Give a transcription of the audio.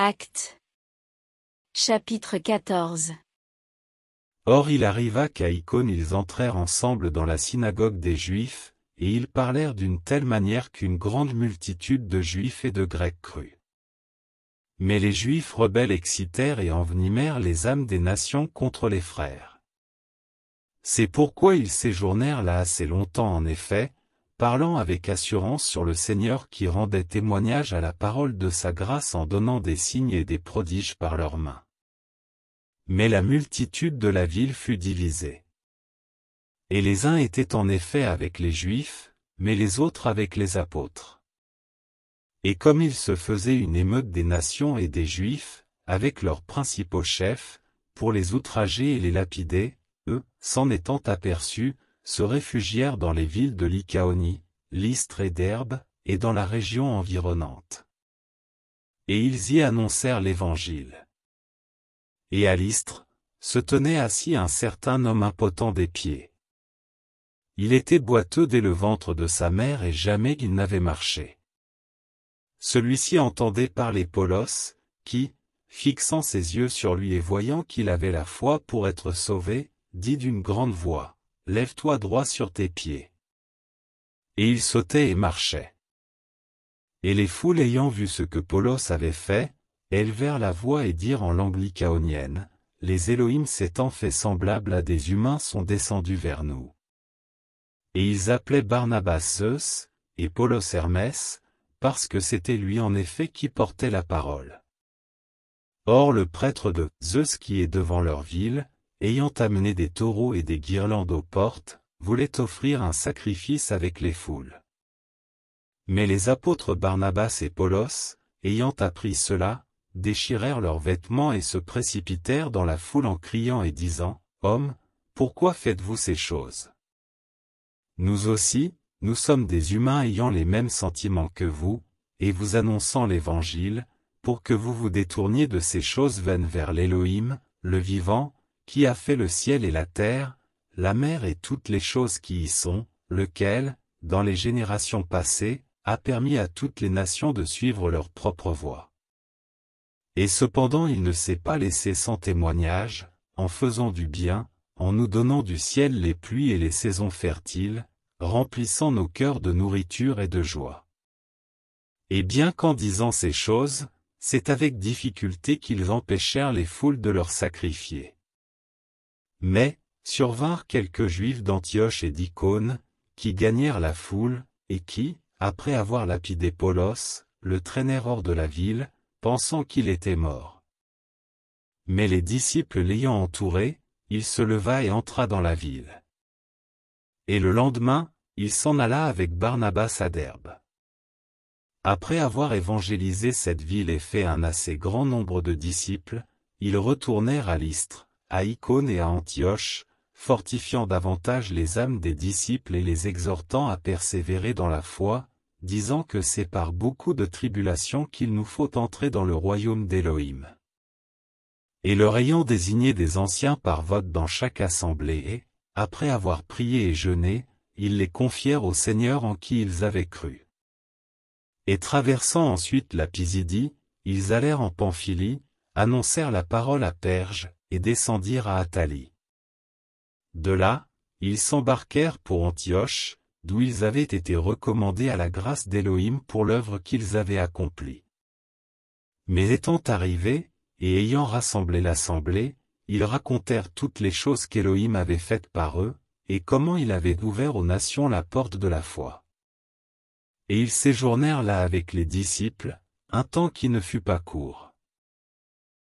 Acte. Chapitre 14 Or il arriva qu'à Icône ils entrèrent ensemble dans la synagogue des Juifs, et ils parlèrent d'une telle manière qu'une grande multitude de Juifs et de Grecs crut. Mais les Juifs rebelles excitèrent et envenimèrent les âmes des nations contre les frères. C'est pourquoi ils séjournèrent là assez longtemps en effet, parlant avec assurance sur le Seigneur qui rendait témoignage à la parole de sa grâce en donnant des signes et des prodiges par leurs mains. Mais la multitude de la ville fut divisée. Et les uns étaient en effet avec les Juifs, mais les autres avec les apôtres. Et comme il se faisait une émeute des nations et des Juifs, avec leurs principaux chefs, pour les outrager et les lapider, eux, s'en étant aperçus, se réfugièrent dans les villes de Lycaonie, Lystre et d'Herbe, et dans la région environnante. Et ils y annoncèrent l'Évangile. Et à Lystre, se tenait assis un certain homme impotent des pieds. Il était boiteux dès le ventre de sa mère et jamais il n'avait marché. Celui-ci entendait parler Paulos, qui, fixant ses yeux sur lui et voyant qu'il avait la foi pour être sauvé, dit d'une grande voix. Lève-toi droit sur tes pieds. Et il sautait et marchait. Et les foules ayant vu ce que Polos avait fait, élevèrent la voix et dirent en langue lycaonienne, Les Elohim s'étant fait semblables à des humains sont descendus vers nous. Et ils appelaient Barnabas Zeus, et Polos Hermès, parce que c'était lui en effet qui portait la parole. Or le prêtre de Zeus qui est devant leur ville, ayant amené des taureaux et des guirlandes aux portes, voulait offrir un sacrifice avec les foules. Mais les apôtres Barnabas et Paulos, ayant appris cela, déchirèrent leurs vêtements et se précipitèrent dans la foule en criant et disant, Hommes, pourquoi faites-vous ces choses Nous aussi, nous sommes des humains ayant les mêmes sentiments que vous, et vous annonçant l'Évangile, pour que vous vous détourniez de ces choses vaines vers l'Élohim, le vivant, qui a fait le ciel et la terre, la mer et toutes les choses qui y sont, lequel, dans les générations passées, a permis à toutes les nations de suivre leur propre voie. Et cependant il ne s'est pas laissé sans témoignage, en faisant du bien, en nous donnant du ciel les pluies et les saisons fertiles, remplissant nos cœurs de nourriture et de joie. Et bien qu'en disant ces choses, c'est avec difficulté qu'ils empêchèrent les foules de leur sacrifier. Mais, survinrent quelques Juifs d'Antioche et d'Icône, qui gagnèrent la foule, et qui, après avoir lapidé Paulos, le traînèrent hors de la ville, pensant qu'il était mort. Mais les disciples l'ayant entouré, il se leva et entra dans la ville. Et le lendemain, il s'en alla avec Barnabas à Derbe. Après avoir évangélisé cette ville et fait un assez grand nombre de disciples, ils retournèrent à l'Istre à Icône et à Antioche, fortifiant davantage les âmes des disciples et les exhortant à persévérer dans la foi, disant que c'est par beaucoup de tribulations qu'il nous faut entrer dans le royaume d'Élohim. Et leur ayant désigné des anciens par vote dans chaque assemblée et, après avoir prié et jeûné, ils les confièrent au Seigneur en qui ils avaient cru. Et traversant ensuite la Pisidie, ils allèrent en Pamphylie, annoncèrent la parole à Perge, et descendirent à Athalie. De là, ils s'embarquèrent pour Antioche, d'où ils avaient été recommandés à la grâce d'Élohim pour l'œuvre qu'ils avaient accomplie. Mais étant arrivés, et ayant rassemblé l'assemblée, ils racontèrent toutes les choses qu'Élohim avait faites par eux, et comment il avait ouvert aux nations la porte de la foi. Et ils séjournèrent là avec les disciples, un temps qui ne fut pas court.